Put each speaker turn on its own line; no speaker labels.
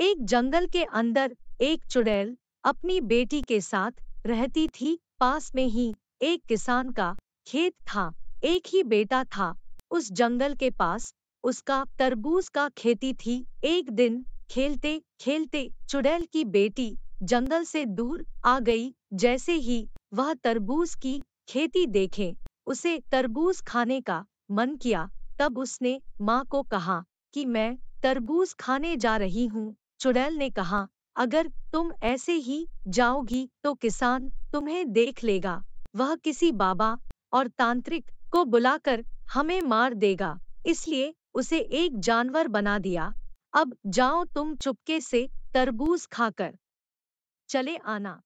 एक जंगल के अंदर एक चुड़ैल अपनी बेटी के साथ रहती थी पास में ही एक किसान का खेत था एक ही बेटा था उस जंगल के पास उसका तरबूज का खेती थी एक दिन खेलते खेलते चुड़ैल की बेटी जंगल से दूर आ गई जैसे ही वह तरबूज की खेती देखे उसे तरबूज खाने का मन किया तब उसने माँ को कहा कि मैं तरबूज खाने जा रही हूँ चुड़ैल ने कहा अगर तुम ऐसे ही जाओगी तो किसान तुम्हें देख लेगा वह किसी बाबा और तांत्रिक को बुलाकर हमें मार देगा इसलिए उसे एक जानवर बना दिया अब जाओ तुम चुपके से तरबूज खाकर चले आना